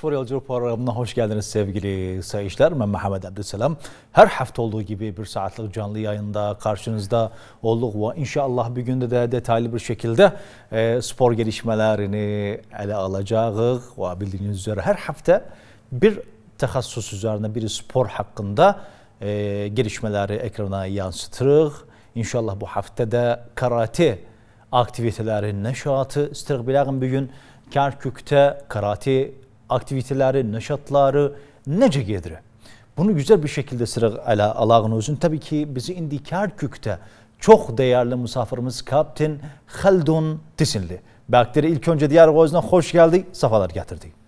Spor Yolculuğu programına hoş geldiniz sevgili seyirciler. Ben Mehmet Abdüselam. Her hafta olduğu gibi bir saatlik canlı yayında karşınızda olduk ve inşallah bir günde de detaylı bir şekilde e, spor gelişmelerini ele alacağız. Ve bildiğiniz üzere her hafta bir tehassüs üzerine bir spor hakkında e, gelişmeleri ekrana yansıtırız. İnşallah bu haftada karate aktiviteleri neşatı istirik bilagın bir gün Kerkük'te karate aktiviteleri, neşatları nece gedir? Bunu güzel bir şekilde sıra ala alağın özün. Tabii ki bizi indi Kerkük'te çok değerli misafirimiz Kapten Haldun Tisinli. Bakteri ilk önce diğer gözüne hoş geldik, safalar getirdik.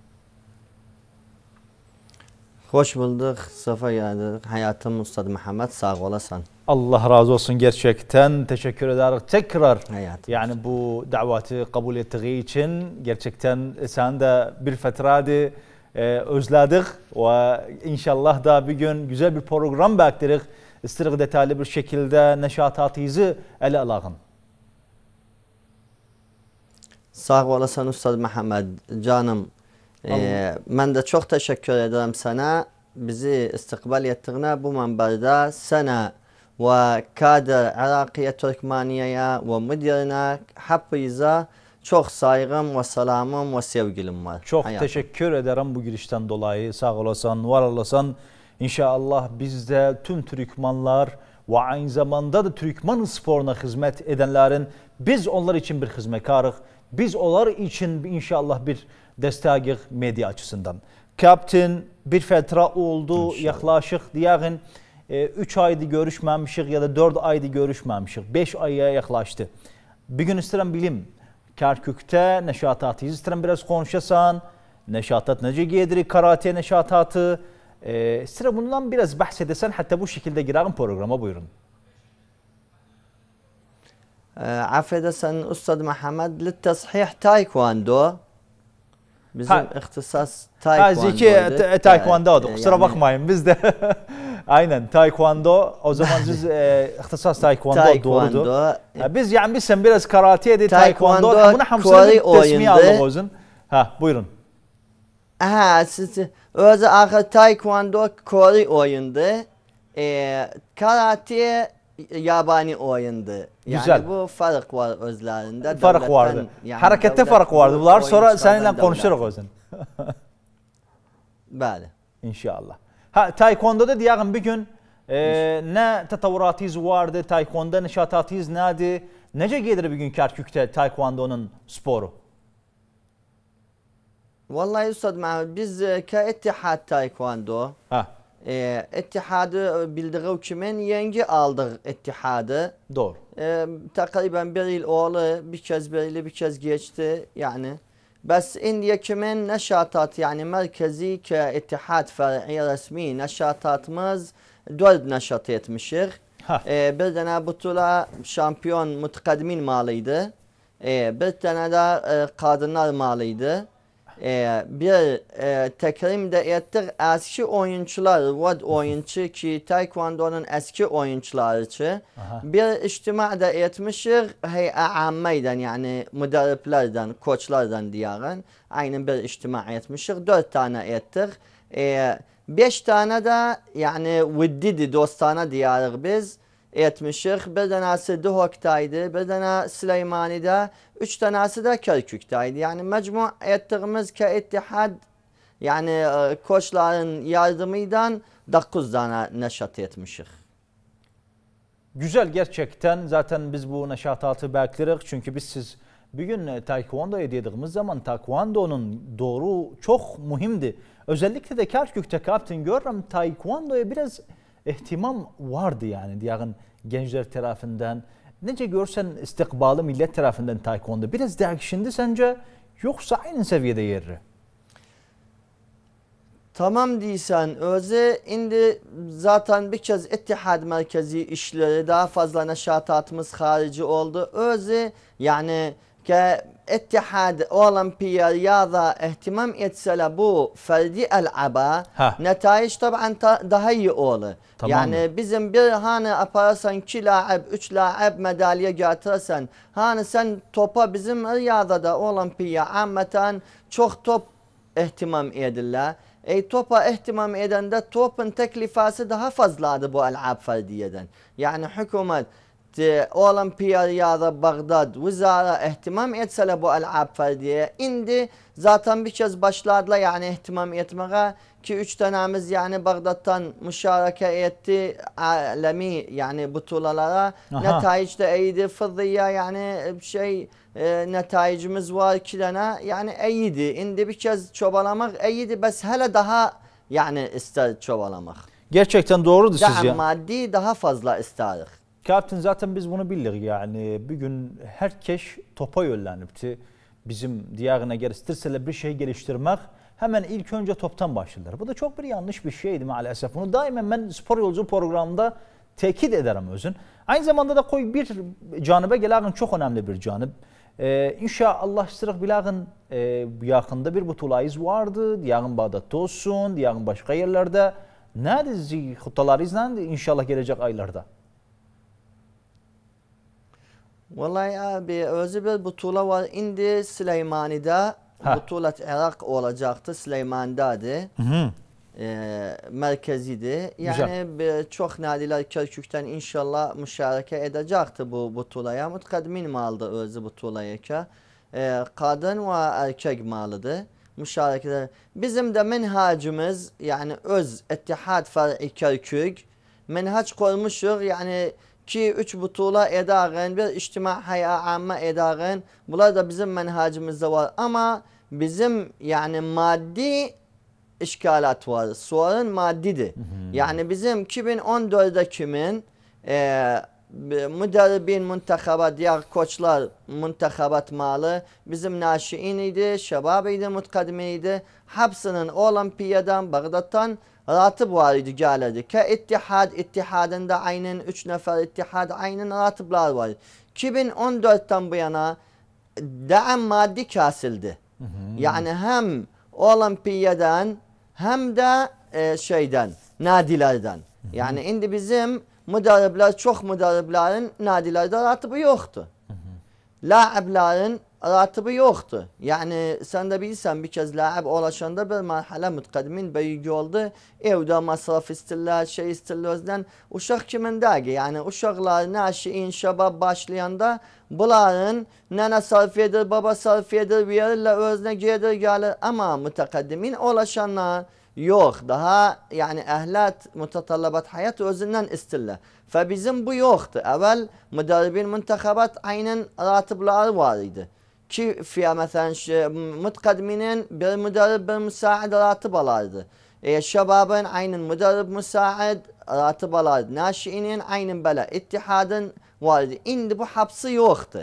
Hoş bulduk, safa geldik. Hayatım Ustad Muhammed, sağ olasın. Allah razı olsun gerçekten. Teşekkür ederim. Tekrar Hayatım. yani bu daveti kabul ettiği için gerçekten sen de bir fetradi e, özledik ve inşallah da bir gün güzel bir program beklerik. İstirik detaylı bir şekilde neşatatınızı ele alağın. Sağ olasın Ustad Muhammed. Canım ee, mən də çox təşəkkür edirəm sənə. Bizi istiqbal etdiyinə bu mənbədə sənə və kadr Iraqiyə Türkmeniyəyə və müdirinə hepinize çok saygım ve salamım ve sevgilim var. Çok Hayatım. teşekkür ederim bu girişten dolayı. Sağ olasan, var olasan. İnşallah biz de tüm Türkmanlar ve aynı zamanda da Türkman sporuna hizmet edenlerin biz onlar için bir hizmetkarıq. Biz onlar için inşallah bir desteği medya açısından. Kaptin bir fətrə oldu, İnşallah. yaxlaşıq deyəğin 3 e, görüşməmişik ya da 4 aydır görüşməmişik. 5 aya yaxlaşdı. Bir gün istəyirəm bilim, Kərkükdə nəşatatı istəyirəm biraz konuşasan. Nəşatat necə gedir? Karate nəşatatı. E, istəyirəm bundan biraz bəhs edəsən, hətta bu şəkildə girəğin programa buyurun. عفوا أستاذ محمد للتصحيح تايكواندو Bizim ha, ihtisas taekwondoydu. Ha, e, taekwondo yani, e, kusura yani, bakmayın biz de. Aynen taekwondo o zaman biz e, ihtisas taekwondo, taekwondo doğrudur. E, biz yani biz sen biraz karateydi taekwondo. taekwondo Bunu hamsını tesmiye aldık olsun. Ha buyurun. Ha siz özü taekwondo kori oyundu. E, karate yabani oyundu. Yani bu fark var özlerinde. Fark vardı. Yani Harekette fark vardı. Bunlar sonra seninle konuşuruz o yüzden. Bəli. İnşallah. Ha Taekwondo da deyəğim bir gün e, nə tətavuratınız vardı Taekwondo, nişatatınız nədir? Necə gedir bir gün Kərkükdə Taekwondonun sporu? Vallahi Üstad Məhəmməd, biz e, Kə Etihad Taekwondo. Hə. Ee, e, ittihadı bildiği hükümen yenge aldı ittihadı. Doğru. E, takriben bir yıl oldu. Bir kez böyle bir kez geçti. Yani بس انديا كمان نشاطات يعني مركزي كاتحاد فرعي رسمي نشاطات مز دورد نشاط yetmişir. Ee, bir tane butula şampiyon mutkadmin malıydı. Ee, bir tane de e, kadınlar malıydı e, bir e, takrim de ettik. Eski oyuncular, vad oyuncu ki taekwondonun eski oyuncuları ki bir içtima da etmişik hey ammeyden yani müderriplerden, koçlardan diyelim. Aynı bir içtima etmişik. Dört tane ettik. E, ee, beş tane de yani viddidi dostana diyarık biz. 70'lik bir tanesi Duhok'taydı, bir tane Süleymani'de, üç tanesi de Kerkük'taydı. Yani mecmu ettiğimiz ki ittihad yani e, koçların yardımıyla 9 tane neşat etmişik. Güzel gerçekten zaten biz bu neşatatı beklirik çünkü biz siz bugün e, taekwondo dediğimiz zaman taekwondonun doğru çok muhimdi. Özellikle de Kerkük'te kaptın görürüm taekwondoya biraz ehtimam vardı yani diyarın gençler tarafından. Nece görsen istikbalı millet tarafından taekwondo biraz dergi şimdi sence yoksa aynı seviyede yeri. Tamam değilsen özü indi zaten bir kez ittihad merkezi işleri daha fazla neşatatımız harici oldu. özü yani ki Etihad Olimpiya riyaza ihtimam etseler bu ferdi elaba netaiş taban daha iyi olur. Tamam. Yani bizim bir hani yaparsan iki laib, üç laib medalya getirirsen hani sen topa bizim da olimpiya ammeten çok top ihtimam edirler. Ey topa ihtimam eden de topun teklifası daha fazladır bu elab ferdiyeden. Yani hükümet اولمبيا رياضه بغداد وزاره اهتمام etse bu elab ferdiye indi zaten bir kez başladılar yani ihtimam etmeye ki üç tanemiz yani Bağdat'tan müşareke etti alemi yani butulalara netayic de iyiydi fıddiye yani şey e, netayicimiz var iki tane yani iyiydi indi bir kez çobalamak iyiydi bes hele daha yani ister çobalamak. Gerçekten doğrudur siz ya. Daha maddi daha fazla isterik. Kapten zaten biz bunu bilir yani. Bir gün herkes topa yönlenipti. Bizim diyarına geliştirseler bir şey geliştirmek hemen ilk önce toptan başladılar. Bu da çok bir yanlış bir şeydi maalesef. Bunu daima ben spor yolcu programında tekit ederim özün. Aynı zamanda da koy bir canıba gelağın çok önemli bir canıb. Ee, inşallah sırıq bilağın e, yakında bir butulayız vardı. Diyağın Bağdat'ta olsun, diyağın başka yerlerde. nerede dizi hutalarıyız, inşallah gelecek aylarda? Vallahi abi özü bir bu tuğla var. indi Süleymani'de. Ha. Bu tuğla Irak olacaktı. Süleyman'dadı. Hı hı. E, ee, merkeziydi. Yani bir, çok nadiler Kerkük'ten inşallah müşareke edecekti bu butulaya. Mutkadmin maldı özü butulayı ki. E, kadın ve erkek malıdı. Müşarekede. Bizim de menhacımız yani öz ittihad far'i Kerkük. Menhaç koymuşuz yani ki üç butula edağın bir içtima haya amma edağın bunlar da bizim menhacımızda var ama bizim yani maddi işgalat var. Suarın maddidir. Hı hı. Yani bizim 2014'de kimin e, müderribin muntakaba diğer koçlar muntakhabat malı bizim naşiin idi, şebab idi, mutkadimiydi. Hepsinin olimpiyadan, Bağdat'tan Ratib varidi Ke İttihad ittihadında aynen 3 nefer ittihad aynen ratıblar var. 2014'ten bu yana da'am maddi kesildi. Hı hı. Yani hem olimpiyadan hem de e, şeyden nadilerden. Hı hı. Yani indi bizim müdaribler çok müdariblerin nadilerde ratıbı yoktu. Hı ratıbı yoktu. Yani sen de bilsen bir kez layıb ulaşanda bir mərhələ mütqədmin böyük oldu. Evdə masraf istirlər, şey istirlər özdən. Uşaq kimindəgi? Yəni uşaqlar nəşiin şabab başlayanda bunların nənə sarf edir, baba sarf edir, verirlər özünə gedir, gəlir. Amma mütəqəddimin ulaşanlar Yok daha yani ehlat mutatalabat hayat özünden istiller. Fe bizim bu yoktu. Evvel müderbin müntehabat aynen ratıbları var idi. كيفية مثلا متقدمين بالمدرب بالمساعد راتب الارض شبابا عين المدرب مساعد راتب الارض ناشئين عين بلا اتحادا vardı. Şimdi bu hapsi yoktu.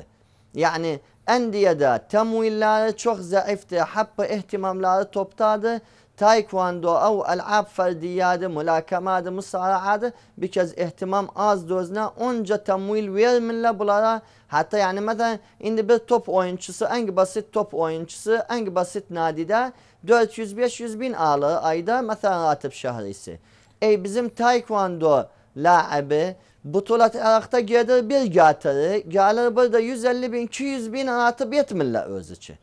Yani Endiya'da temvilleri çok zayıftı. Hatta ihtimamları toptadı. تایکواندۆ ئەو ئەلعاب فەردیادە ملاکەمادە مساعادە بکەز احتمام az dozna onca tamwil verilmeyle bulara hatta yani mesela indi bir top oyuncusu en basit top oyuncusu en basit nadide 400-500 bin ağlı ayda mesela Ratip Şahrisi. Ey bizim taekwondo la'abi butulat Irak'ta gelir bir getirir. Gelir burada 150 bin 200 bin Ratip yetmirler öz için.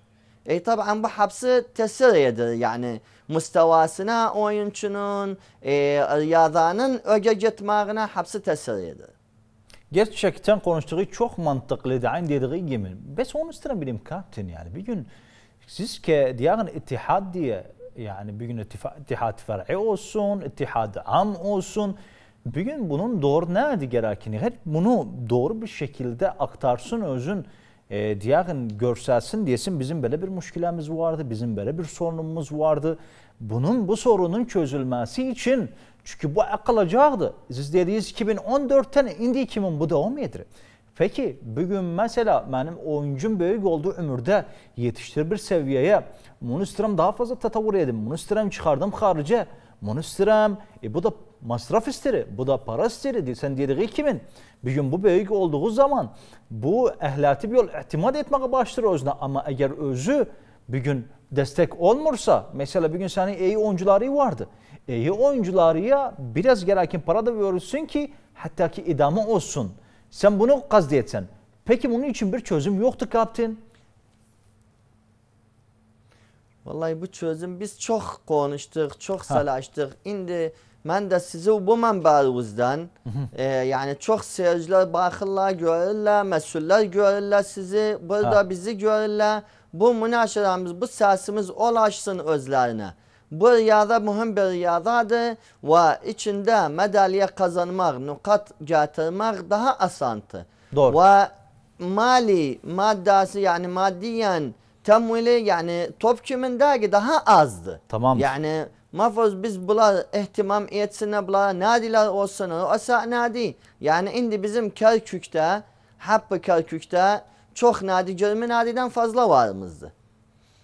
E tabi bu hapsi tesir eder yani mustavasına oyuncunun, e, riyadanın öge gitmağına hapsi tesir eder. Gerçekten konuştuğu çok mantıklıydı aynı dediği gibi. Bes onun üstüne bir imkansın yani. Bir gün siz ki diyelim ittihad diye yani bir gün ittihad fer'i olsun, ittihad am olsun. Bir gün bunun doğru ne gerek? Her bunu doğru bir şekilde aktarsın özün e, diyeğin görselsin desin bizim böyle bir müşkilemiz vardı, bizim böyle bir sorunumuz vardı. Bunun bu sorunun çözülmesi için çünkü bu akılacaqdır. Siz dediniz 2014'ten indi 2000 bu devam edir. Peki bugün mesela benim oyuncum büyük olduğu ömürde yetiştir bir seviyeye bunu istedim daha fazla tatavur edin, bunu istedim çıkardım harice, bunu istedim. E bu da masraf ister, bu da para ister. Sen dediği kimin? Bir gün bu büyük olduğu zaman bu ehlati bir yol itimat etmeye başlar özüne. Ama eğer özü bir gün destek olmursa, mesela bir gün senin iyi oyuncuları vardı. İyi oyuncularıya biraz gereken para da verirsin ki hatta ki idame olsun. Sen bunu kazdiyetsen. Peki bunun için bir çözüm yoktu kaptin. Vallahi bu çözüm biz çok konuştuk, çok salaştık. Şimdi Mən də sizi bu mənbəinizdən, e, yəni çox seyirciler baxırlar, görürlər, məsullər görürlər sizi, burada ha. bizi görürlər. Bu münaşirəmiz, bu səsimiz ulaşsın özlərinə. Bu riyada mühüm bir riyadadır və içində medaliyə qazanmaq, nüqat getirmek daha asandır. Doğru. Və mali maddası yani madiyen temvili yani top kimindeki daha azdı. Tamam. Yani Mafuz biz bula ehtimam etsine bula nadiler olsun asa nadi. Yani indi bizim Kerkük'te, Happı Kerkük'te çok nadi görme nadiden fazla varımızdı.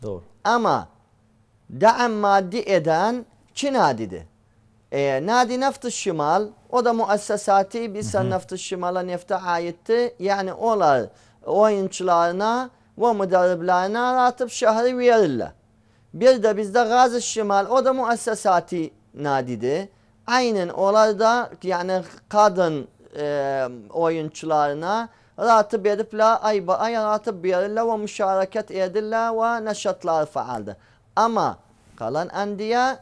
Doğru. Ama da'an maddi eden ki nadidi. E, nadi naftı şimal o da muassesati bir sen naftı şimala nefte aitti. Yani onlar oyuncularına ve müdarriblerine ratıp şehri verirler. Bir de bizde Gazi Şimal o da müessesati nadidi. Aynen orada yani kadın e, oyuncularına rahatı edipla ay ay rahatı verirler ve müşareket edirler ve neşatlar faaldı. Ama kalan endiye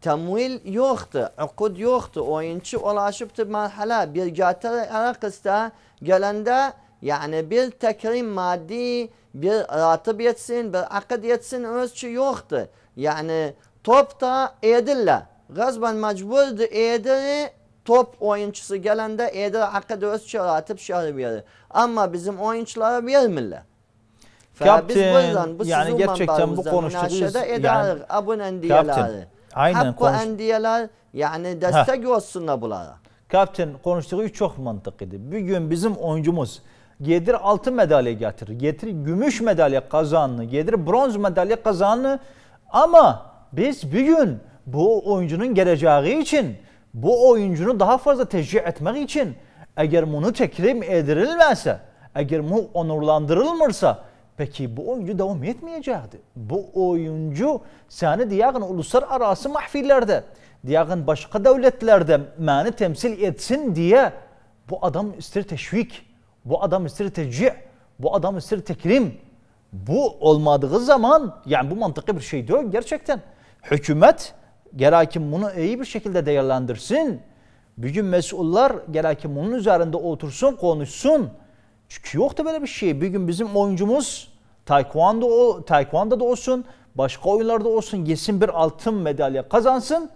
temvil yoktu, ukud yoktu. Oyuncu ulaşıptı merhala bir gater Irakis'te gelende yani bir tekrim maddi bir ratib e, yetsin, bir aqid yetsin o'zicha yo'qdi. Ya'ni topda edilla g'azban majburdi edi top oyuncusu gelende edi aqid o'zicha ratib shari berdi. Ama bizim o'yinchilar bermillar. Kapten, bu yani gerçekten bu konuştuğumuz yani abunen diyeler. Aynen yani destek olsunlar bunlara. Kapten konuştuğu çok mantıklıydı. Bir gün bizim oyuncumuz gelir altın medalya getirir, getir gümüş medalya kazanır, gelir bronz medalya kazanır. Ama biz bir gün bu oyuncunun geleceği için, bu oyuncunu daha fazla teşvik etmek için eğer bunu tekrim edilmezse, eğer bu onurlandırılmırsa peki bu oyuncu devam etmeyecekti. Bu oyuncu seni diyagın uluslararası mahfillerde, diyagın başka devletlerde məni temsil etsin diye bu adam ister teşvik bu adamı sır tecih, bu adamı sır tekrim. Bu olmadığı zaman yani bu mantıklı bir şey değil gerçekten. Hükümet gerakim bunu iyi bir şekilde değerlendirsin. Bugün mesullar gerakim bunun üzerinde otursun, konuşsun. Çünkü yok da böyle bir şey. Bugün bizim oyuncumuz taekwondo, taekwondo da olsun, başka oyunlarda olsun yesin bir altın medalya kazansın.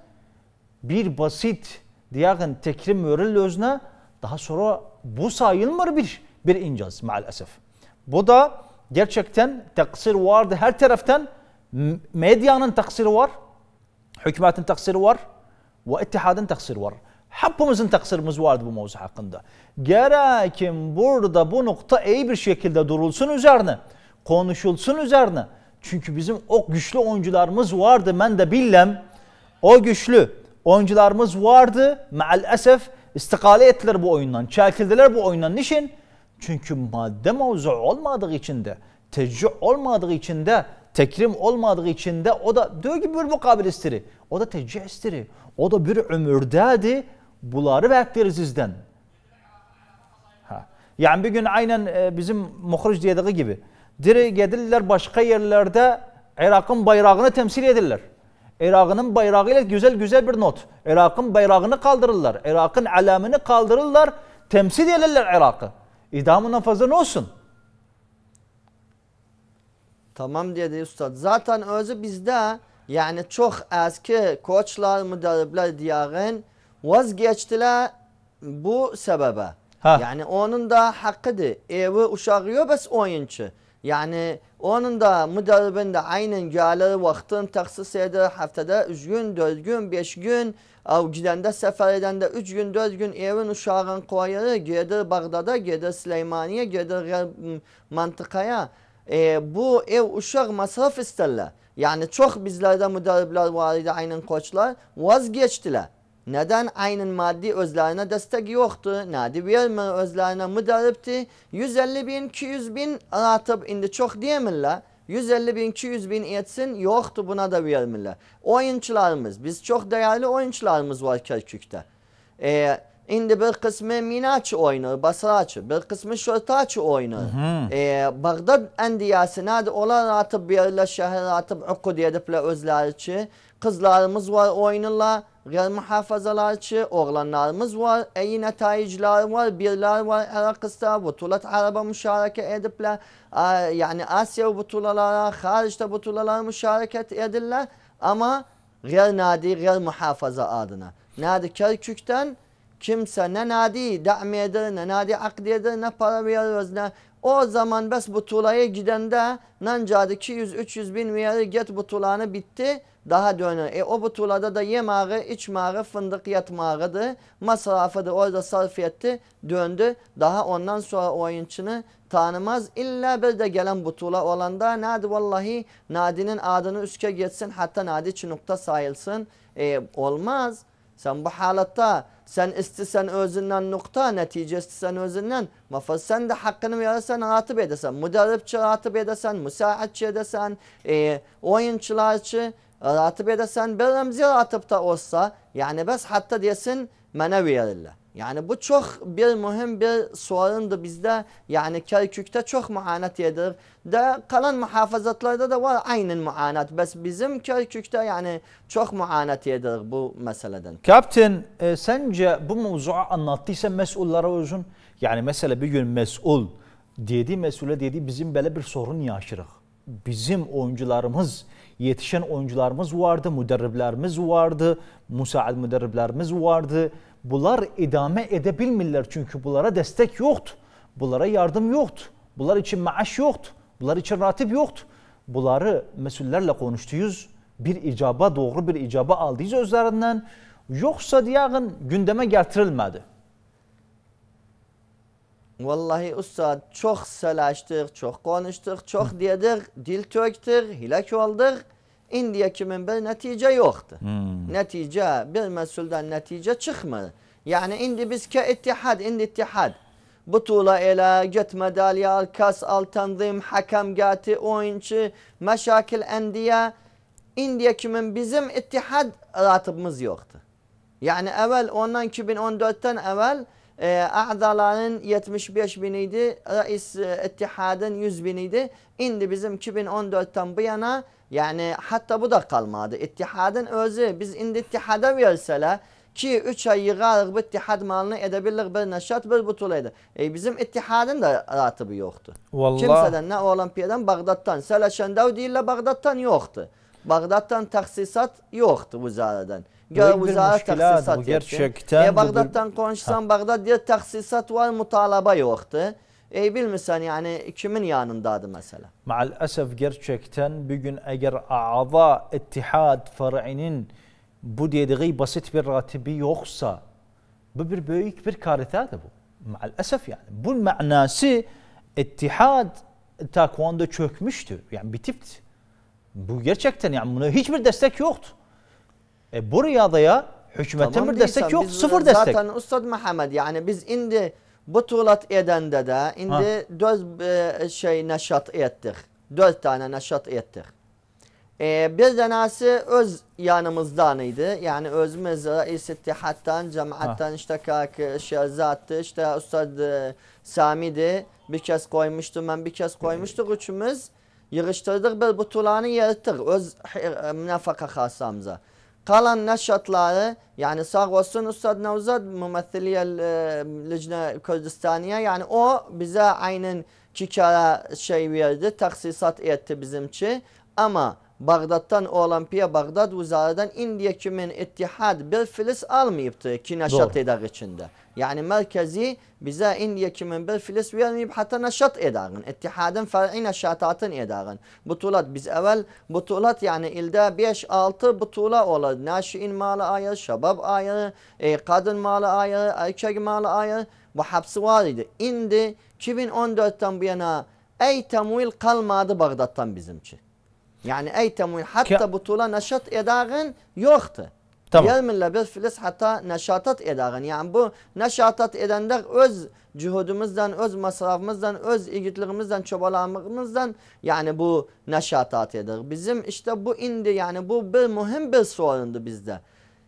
Bir basit diyelim tekrim verir özüne daha sonra bu sayılmır bir bir incaz maalesef. Bu da gerçekten taksir vardı her taraftan. Medyanın taksiri var, hükümetin taksiri var ve ittihadın taksiri var. Hepimizin taksirimiz vardı bu mevzu hakkında. Gerekin burada bu nokta iyi bir şekilde durulsun üzerine, konuşulsun üzerine. Çünkü bizim o güçlü oyuncularımız vardı. Ben de billem o güçlü oyuncularımız vardı. Maalesef istikale ettiler bu oyundan, çekildiler bu oyundan. Niçin? Çünkü madde mevzu olmadığı için de, teccih olmadığı için de, tekrim olmadığı için de o da diyor ki bir mukabil istiri. O da teccih istiri. O da bir ömürdədir. Bunları vəkdir sizdən. Ha. Yani bir gün aynen e, bizim muhric dediği gibi. Diri gedirlər başka yerlerde Irak'ın bayrağını temsil edirlər. Irak'ın bayrağıyla güzel güzel bir not. Irak'ın bayrağını kaldırırlar. Irak'ın alamını kaldırırlar. Temsil ederler Irak'ı. İdamından fazla ne olsun? Tamam diye dedi Üstad. Zaten özü bizde yani çok eski koçlar, müdürler diyarın vazgeçtiler bu sebebe. Ha. Yani onun da hakkıdır. Evi uşağı yok bes oyuncu. Yani onun da müdərribin də aynen gəlir, vaxtın təxsis edir, həftədə 3 gün, 4 gün, 5 gün, gidəndə səfər de 3 gün, 4 gün evin uşağın qoyur, gedir Bağdada, gedir Süleymaniyə, gedir ıı, mantıqaya. E, bu ev uşaq masraf istərlər. Yani çok bizlerde müdərriblər var idi, aynen koçlar, vazgeçtiler. Neden aynen maddi özlerine destek yoktu? Nadi verme özlerine müdaripti. 150 bin, 200 bin rahatıb indi çok diyemiller. 150 bin, 200 bin etsin yoktu buna da vermirler. Oyuncularımız, biz çok değerli oyuncularımız var Kerkük'te. Eee... Şimdi bir kısmı Minaçı oynar, Basraçı, bir kısmı Şortaçı oynar. Hı -hı. Ee, Bağdat endiyası nerede? Onlar atıp bir yerler şehir atıp ukku diye özler için. Kızlarımız var oynarlar mühafazalarçı oğlanlarımız var. İyi netayicler var, birler var Irak'ta. Butulat araba müşareke edipler. Yani Asya butulalara, hariçte butulalara müşareket edirler. Ama gel nadi, gel muhafaza adına. Nadi Kerkük'ten kimse ne nadi da'miyedir, ne nadi akdi akdiyedir, ne para veriyoruz, ne o zaman bes butulaya gidende nancadi 200-300 bin milyarı get butulanı bitti daha döner. E o butulada da yem ağı, içme ağı, fındık yatma ağıdı. Masrafıdı orada sarf etti. Döndü. Daha ondan sonra oyunçunu tanımaz. İlla bir de gelen butula olanda Nadi vallahi Nadi'nin adını üske geçsin. Hatta Nadi çinukta sayılsın. E, olmaz. Sen bu halatta sen istisen özünden nokta netice istisen özünden mafaz sen de hakkını verirsen ratip edesen müderripçi ratip edesen müsaatçı edesen e, oyuncularçı rəatib edəsən, bir rəmzi rəatib olsa, yani bəs hatta desin, mənə verirlər. Yani bu çok bir mühüm bir sualındır bizdə. Yəni Kerkük'də çok mühanət yedir. De kalan muhafazatlarda da var aynən mühanət. Bəs bizim Kerkük'də yani çok mühanət yedir. bu meseleden. Kapten, e, səncə bu mövzua anlattıysa məsullara özün, yani mesela bir gün məsul dedi, məsulə dedi bizim böyle bir sorun yaşırık. Bizim oyuncularımız yetişən oyuncularımız vardı, müdərriblərimiz vardı, müsaid müdərriblərimiz vardı. Bunlar idamə edə bilmirlər çünki bunlara dəstək yoxdur, bunlara yardım yoxdur, bunlar üçün maaş yoxdur, bunlar üçün ratib yoxdur. Bunları məsullərlə konuşduyuz, bir icaba, doğru bir icaba aldıyız özlərindən, yoxsa deyəğin gündəmə gətirilmədi. Vallahi ustad çok selaştık, çok konuştuk, çok dedik, dil töktük, hilak olduk. Indiye kimin bir netice yoktu. Hmm. Netice, bir mesulden netice çıkmadı. Yani indi biz ke ittihad, indi ittihad. bu Butula ele, get medalya al, kas al, tanzim, hakem gati, oyuncu, meşakil endiye. İndiye kimin bizim ittihad ratibimiz yoktu. Yani evvel ondan 2014'ten evvel e, a'daların 75 bin idi, reis e, ittihadın 100 bin idi. İndi bizim 2014'ten bu yana yani hatta bu da kalmadı. İttihadın özü biz indi ittihada versələr ki 3 ay yığarıq bu ittihad malını edə bilirik bir nəşat bir butul edir. E, bizim ittihadın da ratıbı yoxdur. Vallahi. Kimsədən nə olimpiyadan Bağdaddan. Sələşəndəv deyirlər Bağdaddan yoxdur. Bağdaddan təxsisat yoxdur bu zarədən. Gavuzlara taksisat yaptı. Gerçekten e, Bağdat'tan bir... konuşsan Bağdat diye taksisat var mutalaba yoktu. E bilmirsən, yani kimin yanındadır məsələ? Maalesef gerçekten bugün əgər A'za İttihad fər'inin bu dediği basit bir ratibi yoksa bu bir büyük bir karitadır bu. Maalesef yani. bu manası İttihad Taekwondo çökmüştü. Yani bitipti. Bu gerçekten yani buna hiçbir destek yoktu. E, bu riyadaya hükümetin tamam bir destek yok. Sıfır zaten destek. Zaten Ustad Muhammed yani biz indi bu tuğlat edende de indi ha. döz e, şey neşat ettik. Döz tane neşat ettik. E, bir tanesi öz yanımızdan idi. Yani özümüz reis ittihattan, cemaattan ha. işte kak şey zattı. İşte Ustad e, Sami'di. Bir kez koymuştum ben bir kez koymuştuk üçümüz. Yığıştırdık bir bu tuğlanı yarattık. Öz e, e, münafaka hasamıza. Kalan neşatları yani Sarvas'ın Ustad Nevzat Mümethiliye Lejne Kürdistaniye yani o bize aynen kikara şey verdi, taksisat etti bizimçi. Ama Bagdat'tan Olampiya Bagdat Vuzarı'dan Indiya kimin ittihad bir filiz almayıptı ki neşat eder içinde. Yani merkezi bize in yekimin bir filis ve nibhata neşat edağın. İttihadın fer'i neşatatın edağın. Butulat biz evvel butulat yani ilde 5-6 butula olur. Naşi'in malı ayırı, şabab ayırı, e, kadın malı ayırı, erkek malı ayırı. Bu hepsi var idi. İndi 2014'ten bu yana ey temvil kalmadı Bağdat'tan bizimki. Yani ey temvil hatta butula neşat edağın yoktu. Tamam. Yerminle biz filiz hatta neşatat edağın. Yani bu neşatat edenler öz cühudumuzdan, öz masrafımızdan, öz igitliğimizden, çobalamımızdan yani bu neşatat eder. Bizim işte bu indi yani bu bir mühim bir sorundu bizde.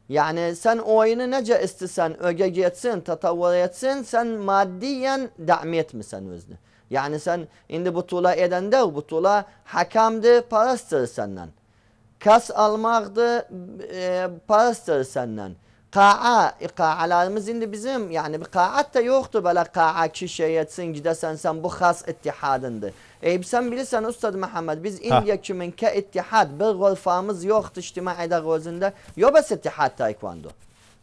Yani sen oyunu nece istesen, öge geçsin, tatavvur etsin, sen maddiyen da'mi etmişsen özünü. Yani sen indi butula edende butula hakamdı parastır senden. Kas almaktı, e, para ister senden. Ka'a, ka'alarımız e, indi bizim yani bir ka'at da yoktu böyle ka'a kişiyetsin gidesen sen bu has ittihadındı. E sen bilirsen Ustad Muhammed biz indiya kimin ke ittihad bir golfamız yoktu içtimaide gözünde. yok bes ittihad taekwondo.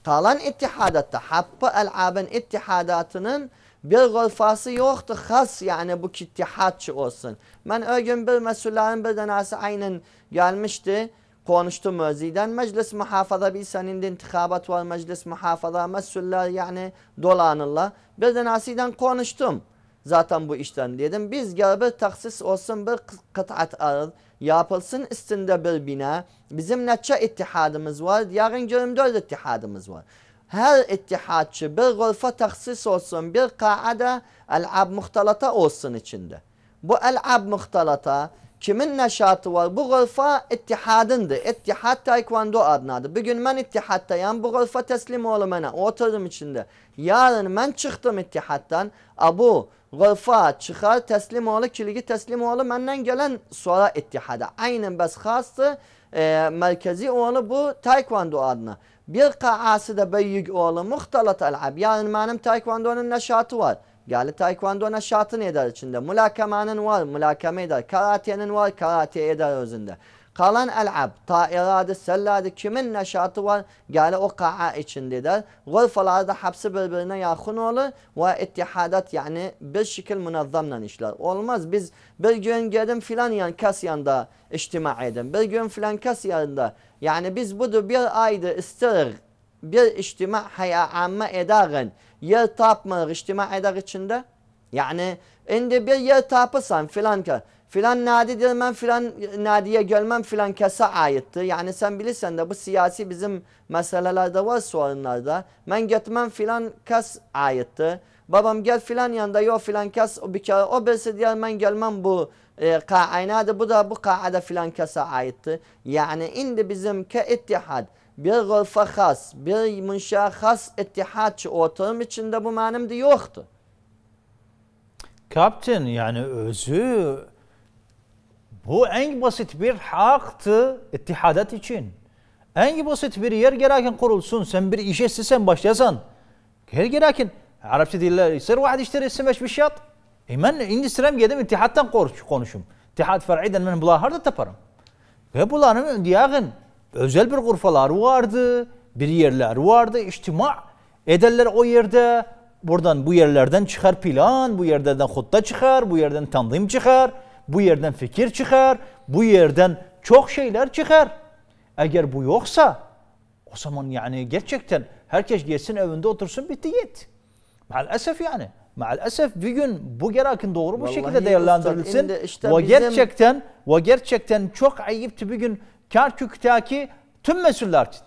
Kalan ittihadatda happı el'abın ittihadatının bir golfası yoktu has yani bu kittihatçı olsun. Ben o gün bir mesullerin bir denası aynen gelmişti. Konuştum öziden. Meclis muhafaza bir seninde intikabat var. Meclis muhafaza mesuller yani dolanırlar. Bir denasiden konuştum. Zaten bu işten dedim. Biz gel bir taksis olsun bir kıt'at arz. Yapılsın üstünde bir bina. Bizim neçe ittihadımız var. Yarın 24 ittihadımız var her ittihatçı bir golfa taksis olsun, bir kaada el'ab muhtalata olsun içinde. Bu el'ab muhtalata kimin neşatı var? Bu golfa ittihadındı. İttihad taekwondo adnadı. Bugün gün ben ittihattayım, bu golfa teslim oğlum bana. Oturdum içinde. Yarın ben çıktım ittihattan. Abu golfa çıkar teslim oğlu, kiligi teslim oğlu benden gelen sonra ittihada. Aynen bas hastı. E, merkezi oğlu bu taekwondo adına. Bir da büyük oğlu muhtalat alab. Yani benim taekwondonun neşatı var. Yani taekwondo neşatı ne eder içinde? Mülakamanın var, mülakame eder. Karatenin var, karate eder özünde. Kalan el-ab, tairadi, selladi kimin neşatı var? Gale o kaa içindedir. Gırfalarda hepsi birbirine yakın olur ve ittihadat yani bir şekil münazzamla işler. Olmaz biz bir gün gelin filan yan kas yanda içtima edin. Bir gün filan kas yanda. Yani biz budur bir ayda istirir. Bir içtima haya amma edarin. Yer tapmır içtima edar içinde. Yani indi bir yer tapısan filan kar. Filan nadi demem filan nadiye gelmem filan kese aitti. Yani sen bilirsen de bu siyasi bizim meselelerde var sorunlarda. Ben gitmem filan kes aitti. Babam gel filan yanda yok filan kes o bir kere o birisi diyor ben gelmem bu e, kainadı bu da bu kaada filan kese aitti. Yani indi bizim ke ittihad bir gılfa has bir münşa has ittihatçı ortam içinde bu manimde yoktu. Kaptan yani özü bu en basit bir haktı ittihadat için. En basit bir yer gereken kurulsun. Sen bir işe sen başlasan. Her gereken Arapça dille ister vahid iştir istemeş bir şart. İmen e, indistrem gedim ittihattan konuşum. İttihat fer'iden men bulaharda taparım. Ve bunların diyağın özel bir gurfalar vardı, bir yerler vardı, içtima ederler o yerde. Buradan bu yerlerden çıkar plan, bu yerden hutta çıkar, bu yerden tanzim çıkar. Bu yerden fikir çıkar, bu yerden çok şeyler çıkar. Eğer bu yoksa o zaman yani gerçekten herkes gelsin evinde otursun bitti yet. Maalesef yani. Maalesef bir gün bu gerakın doğru bu şekilde değerlendirilsin. Işte ve gerçekten ve gerçekten çok ayıptı bir gün Kerkük'teki tüm mesuller için.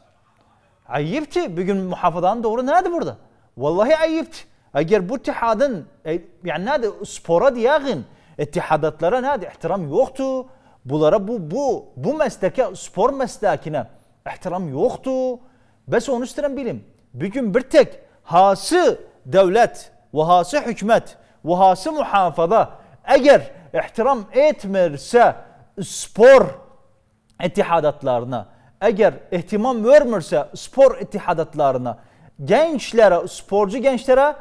Ayıptı bir gün muhafazanın doğru nerede burada? Vallahi ayıptı. Eğer bu tihadın e, yani nerede spora diyagın ittihadatlara nerede ihtiram yoktu. Bulara bu bu bu mesleke spor meslekine ihtiram yoktu. Bes onu isterim bilim. Bugün bir tek hası devlet ve hası hükümet ve hası muhafaza eğer ihtiram etmirse spor ittihadatlarına eğer ihtimam vermirse spor ittihadatlarına gençlere sporcu gençlere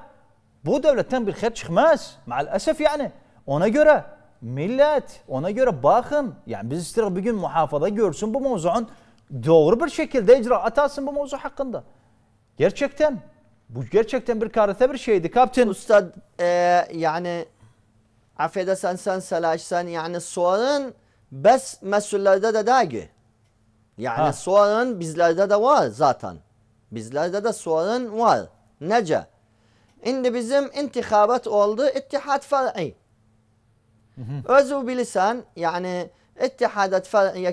bu devletten bir hayır çıkmaz. Maalesef yani. Ona göre millet, ona göre bakın. Yani biz istiyoruz bugün muhafaza görsün bu mevzuun doğru bir şekilde icra alsın bu mevzu hakkında. Gerçekten. Bu gerçekten bir karate bir şeydi kapten. Ustad e, yani affedersen sen selaçsan yani sorun bes mesullerde de dagi. Yani ha. sorun bizlerde de var zaten. Bizlerde de sorun var. Nece? Şimdi bizim intikabat oldu ittihat far'i. Özü bilisan yani ittihadat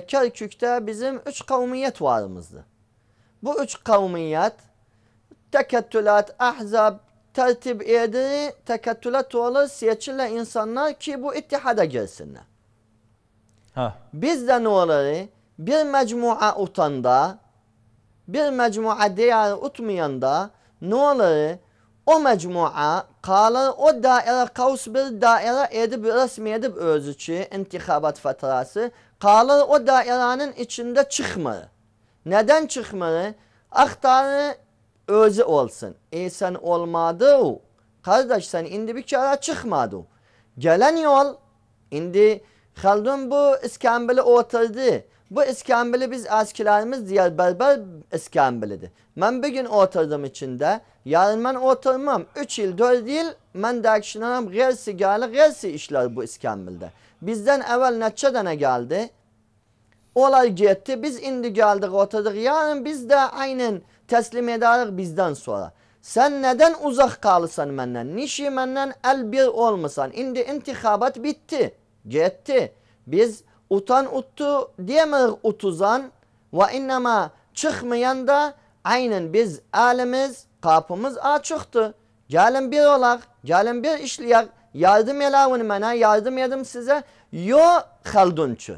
Kerkük'te bizim üç kavmiyet varımızdı. Bu üç kavmiyet tekettülat, ahzab, tertip ederi tekettülat olur seçilen insanlar ki bu ittihada girsinler. Ha. Biz de ne olur? Bir mecmua utanda, bir mecmua diğer utmayanda ne olur? O mecmua Kalan o daire kaos bir daire edip resmi edip özüçü intikabat fatrası. Kalan o dairenin içinde çıkmadı. Neden çıkmadı? Aktarı özü olsun. E sen olmadı o. Kardeş sen indi bir kere çıkmadı. Gelen yol indi Haldun bu iskambili oturdu. Bu iskambili biz askerlerimiz diğer berber iskambelidir. Ben bir gün oturdum içinde. Yarın ben oturmam. 3 yıl 4 yıl ben de derkşinanam gersi gali gersi işler bu iskambilde. Bizden evvel neçe dene geldi. Olay gitti. Biz indi geldik oturduk. Yarın biz de aynen teslim ederiz bizden sonra. Sen neden uzak kalırsan benden? Nişi benden el bir olmasan. İndi intihabat bitti. Gitti. Biz utan uttu diyemeyiz utuzan ve innema çıkmayan da aynen biz elimiz kapımız açıktı. Gelin bir olak, gelin bir işleyek, yardım elavun bana, yardım edim size. Yo haldunçu.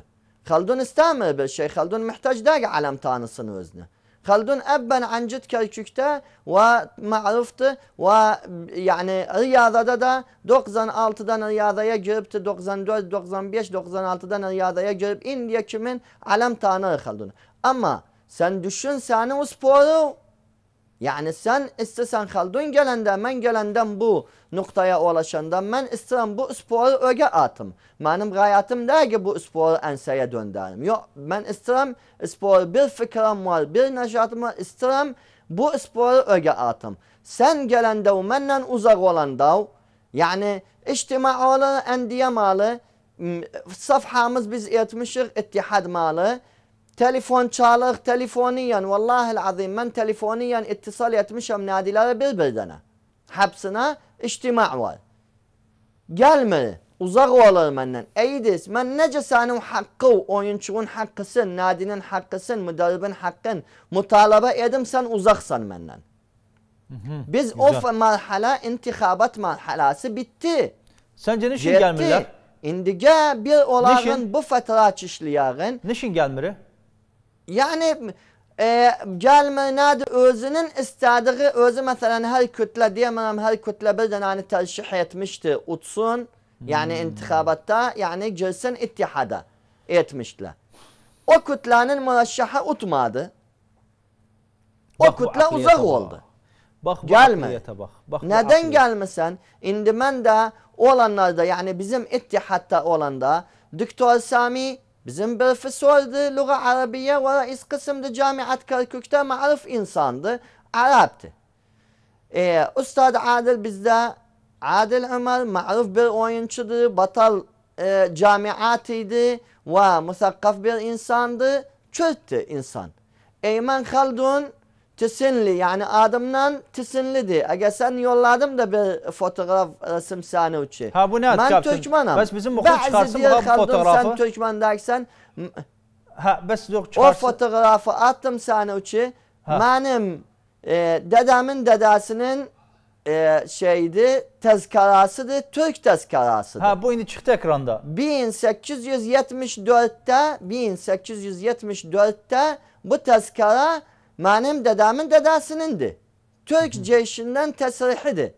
Haldun istemir bir şey, haldun muhtaç değil alem tanısını özüne. Kaldun ebben ancıt kelkükte ve ma'ruftı ve yani riyadada da 96'dan riyadaya giripti 94, 95, 96'dan riyadaya girip indiye kimin alem tanığı kaldın. Ama sen düşün düşünsene o sporu yani sen istesen kaldın gelende ben gelenden bu noktaya ulaşandan ben istedim bu sporu öge atım. Benim gayetim değil ki bu sporu enseye döndürüm. Yok ben istedim spor bir fikrim var bir var istedim bu sporu öge atım. Sen gelende o menden uzak olan da yani içtimalı endiye malı safhamız biz etmişik ittihad malı telefon çalık telefoniyen vallahi azim men telefoniyen ittisal etmişim nadilere birbirine. Hepsine içtima var. Gelme uzak olur benden. Eydiz men nece senin hakkı oyuncuğun hakkısın nadinin hakkısın müdaribin hakkın mutalaba edim sen uzaksan benden. Mhm, Biz Güzel. o marhala intihabat marhalası bitti. Sence niçin gelmirler? İndige bir olağın bu fetrat işleyen. Niçin gelmiri? Yani e, gelmenad özünün istediği özü mesela her hani kütle diyemem her kütle birden hani tercih etmişti. Utsun yani hmm. intikabatta yani cilsin ittihada etmişler. O kütlenin mürşahı utmadı. O bak, kütle uzak Allah. oldu. Bak bu Gelme. bak. bak Neden akliyete. gelmesen? İndi ben de olanlarda yani bizim ittihatta olanda Doktor Sami Bizim profesördü Luga Arabiye ve reis kısımdı Camiat Karkük'te maruf insandı. Arap'tı. Ee, Üstad Adil bizde Adil Ömer maruf bir oyuncudur. Batal e, camiatiydi ve musakkaf bir insandı. Çürttü insan. Eymen Haldun Tisinli yani adımdan tisinlidir. Eğer sen yolladım da bir fotoğraf resim sana uçu. Ha bu ne atkapsın? Ben Türkmanım. Bes bizim muhul çıkarsın bu fotoğrafı. Sen Türkman dersen. Ha bes yok çıkarsın. O fotoğrafı attım sana uçu. Benim e, dedemin dedesinin e, şeydi tezkarasıdır. Türk tezkarasıdır. Ha bu indi çıktı ekranda. 1874'te 1874'te bu tezkara mənim dədəmin dədəsinindir. Türk ceyşindən təsrihidir.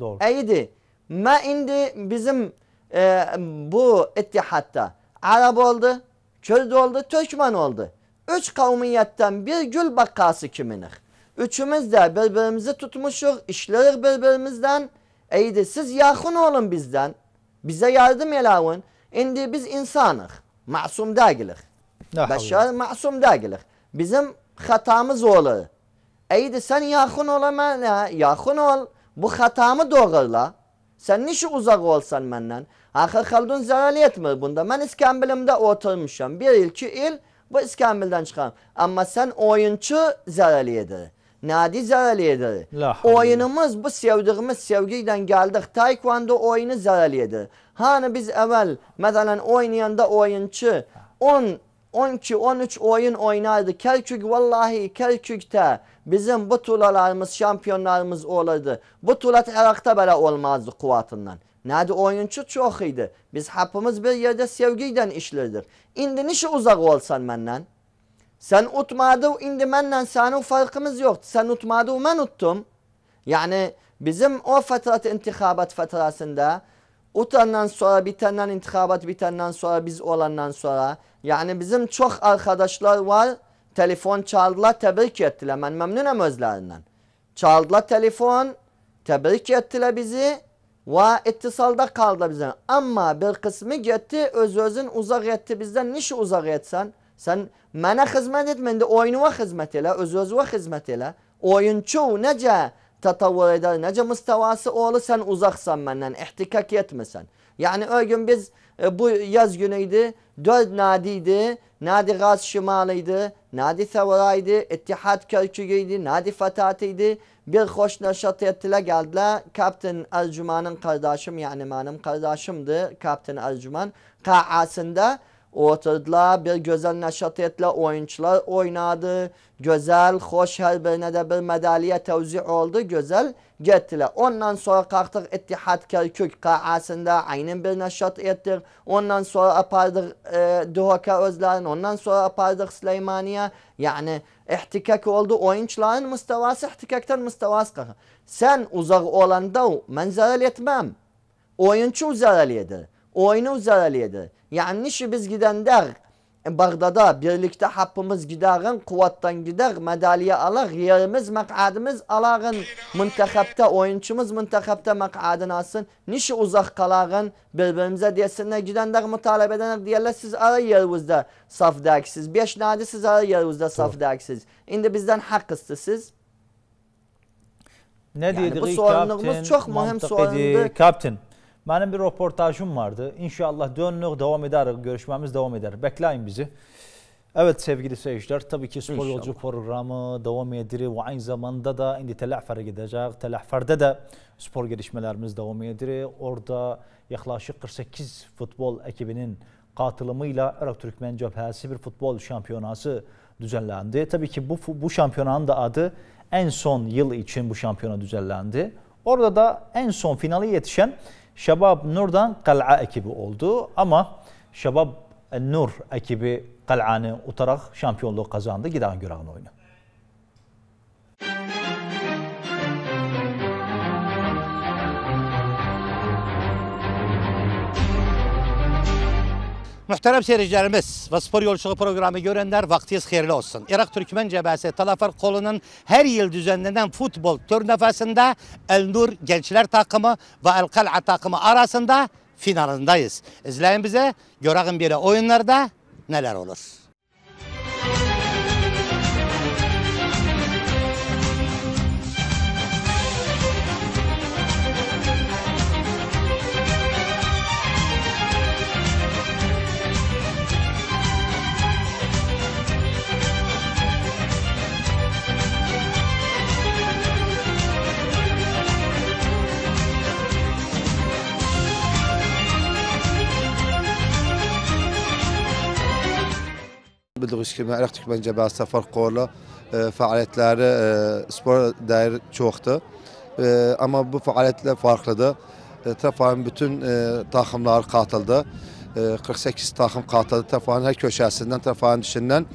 Doğru. Eydi. Mə indi bizim e, bu ittihadda Arab oldu, Kürd oldu, Türkmen oldu. Üç kavmiyetten bir gül bakkası kiminik. Üçümüz de birbirimizi tutmuşuk, işlerik birbirimizden. Eydi siz yakın olun bizden. Bize yardım elavun. İndi biz insanıq. Masum değilik. Beşer masum değilik. Bizim hatamız olur. Eydi sen yakın olamana, yakın ol. Bu hatamı doğrula. Sen nişi uzak olsan benden. Axı xaldun zərəli etmir bunda. Ben iskambilimdə oturmuşum. Bir il, iki il bu iskambildən çıxam. Ama sen oyunçu zərəli edir. Nadi zərəli edir. Oyunumuz bu sevdiyimiz sevgi ilə Taekwondo oyunu zərəli edir. Hani biz evvel əvvəl, məsələn, oynayanda oyunçu 10 12-13 oyun oynardı. Kerkük vallahi Kerkük'te bizim bu tulalarımız, şampiyonlarımız olurdu. Bu tulat Irak'ta böyle olmazdı kuvatından. Nerede oyuncu çok iyiydi. Biz hepimiz bir yerde sevgiyle işlerdik. İndi nişe uzak olsan benden. Sen utmadı, indi benden senin farkımız yoktu. Sen utmadı, ben uttum. Yani bizim o fetrat intikabat fetrasında utandan sonra bitenden intikabat bitenden sonra biz olandan sonra yani bizim çok arkadaşlar var telefon çaldılar tebrik ettiler ben memnunum özlerinden. Çaldılar telefon tebrik ettiler bizi ve ittisalda kaldı bize. ama bir kısmı gitti öz özün uzak etti bizden niş uzak etsen sen bana hizmet etmende oyunuva hizmet elə öz özüva hizmet elə oyuncu necə tatavvur eder. Nece müstevası oğlu sen uzaksan benden. ihtikak yetmesen. Yani o gün biz e, bu yaz günüydü. Dört nadiydi. Nadi Gaz Şimalıydı. Nadi Sevraydı. İttihat Kerkük'üydü. Nadi Fetahat'ıydı. Bir hoş neşat ettiler geldiler. Kaptan Ercüman'ın kardeşim yani benim kardeşimdi. Kaptan Ercüman. Ka'asında oturdular. Bir gözəl nəşatiyyətlə oyunçular oynadı. güzel, hoş hər birinə də bir medaliyə təvzi oldu. güzel getdilər. Ondan sonra qalxdıq İttihad Kərkük qaasında aynı bir nəşat etdik. Ondan sonra apardıq e, Duhoka özlərini. Ondan sonra apardıq Süleymaniyə. Yəni ihtikak oldu. Oyunçuların müstəvası ihtikakdan müstəvası qalxır. Sən uzaq olanda mənzərəl etmem, Oyunçu zərəl yedir oyunu üzereliydi. Yani şu biz gidenler e, Bağdada birlikte hapımız giderin, kuvattan gider, medalya alır, yerimiz, makadimiz alırın, müntekepte, oyunçumuz müntekepte makadını alsın, nişi uzak kaların, birbirimize desinler, gidenler mutalep edenler diyerler, siz ara yerimizde safdaksız, beş nadi siz ara yerimizde safdaksız. Şimdi bizden hak istı siz. Ne yani dediği bu sorunlarımız çok mühim sorundu. Kapten. Benim bir reportajım vardı. İnşallah dönürük, devam eder. Görüşmemiz devam eder. Bekleyin bizi. Evet sevgili seyirciler tabii ki spor yolcu programı devam edir. ve aynı zamanda da indi Telahfer'e gidecek. Telahfer'de de spor gelişmelerimiz devam edir. Orada yaklaşık 48 futbol ekibinin katılımıyla Irak Türkmen Cephesi bir futbol şampiyonası düzenlendi. Tabii ki bu bu şampiyonanın da adı en son yıl için bu şampiyona düzenlendi. Orada da en son finale yetişen Şabab Nur'dan Kal'a ekibi oldu ama Şabab Nur ekibi Kal'anı utarak şampiyonluğu kazandı. Giden Güran oyunu. Muhterem seyircilerimiz ve spor yolculuğu programı görenler vaktiniz hayırlı olsun. Irak Türkmen Cebesi Talafar Kolu'nun her yıl düzenlenen futbol turnuvasında El Nur Gençler takımı ve El Kal'a takımı arasında finalindayız. İzleyin bize, görelim bir oyunlarda neler olur. bildik ki, Iraq Türkmen Cəmiyyəti səfərxorlu e, fəaliyyətləri e, spor dair çoxdur. E, amma bu faaliyetler farklıdır. Təfənin bütün takımlar katıldı, 48 takım katıldı. Təfənin her köşesinden, təfənin dışından,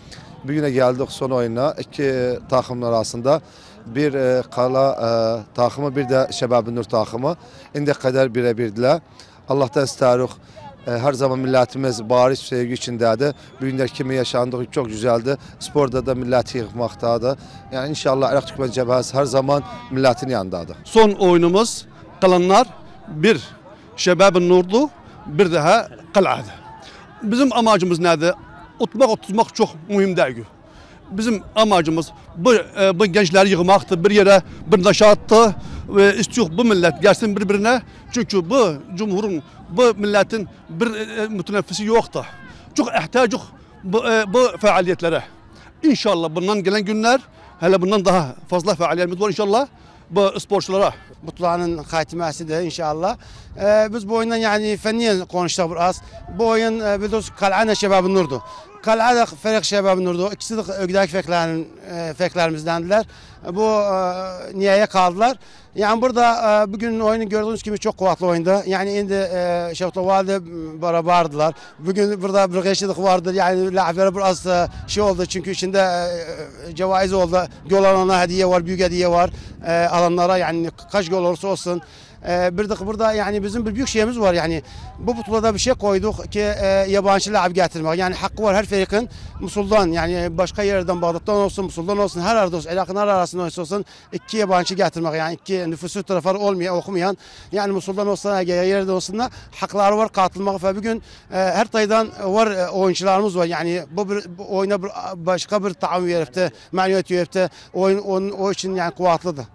bugüne geldik son oyuna. iki takımlar arasında bir Kala takımı bir de Şebab Nur takımı. İndi kadar birebirdiler. Allah'tan istedik. E, her zaman milletimiz barış sevgi içindədir. Bu günlər kimi yaşandığı çok güzeldi. Sporda da milleti yıkmaqdadır. Yani inşallah Araq Türkmen Cəbhəsi her zaman milletin yanındadır. Son oyunumuz kalanlar bir Şebabın Nurlu, bir daha Qal'adır. Bizim amacımız nədir? Utmak oturmaq çok mühim dəygi. Bizim amacımız bu, e, bu gençleri yığmaqdır, bir yere, bir birləşatdır ve istiyoruz bu millet gelsin birbirine. Çünkü bu Cumhur'un bu milletin bir e, e müteneffisi yoktu. Çok ihtiyacı bu, e, bu faaliyetlere. İnşallah bundan gelen günler hele bundan daha fazla faaliyetimiz var inşallah bu sporculara. Butlanın hatimesi de inşallah. Ee, biz bu oyundan yani fenniyen konuştuk biraz. Bu oyun e, biliyoruz kal'ana şebabı nurdu. Kal'ada ferik şebabı nurdu. İkisi de ögdaki feklerin, e, feklerimizdendiler bu e, niyeye kaldılar. Yani burada e, bugün oyunu gördüğünüz gibi çok kuvvetli oyunda. Yani şimdi e, Şevto Valide beraberdiler. Bugün burada bir geçirdik vardı Yani lahveri biraz e, şey oldu çünkü içinde e, e cevaiz oldu. Gol alana hediye var, büyük hediye var e, alanlara. Yani kaç gol olursa olsun e, ee, birdik burada yani bizim bir büyük şeyimiz var yani bu pusulada bir şey koyduk ki e, yabancı lav getirmek yani hakkı var her ferikin Musul'dan yani başka yerden Bağdat'tan olsun Musul'dan olsun her arada olsun Irak'ın her arasında olsun iki yabancı getirmek yani iki nüfusu tarafları olmayan okumayan yani Musul'dan olsun yerde olsun da hakları var katılmak ve bugün e, her taydan var e, oyuncularımız var yani bu, bir, bu oyuna bir, başka bir taam veripti, maneviyat veripti oyun onun, o için yani kuvvetlidir.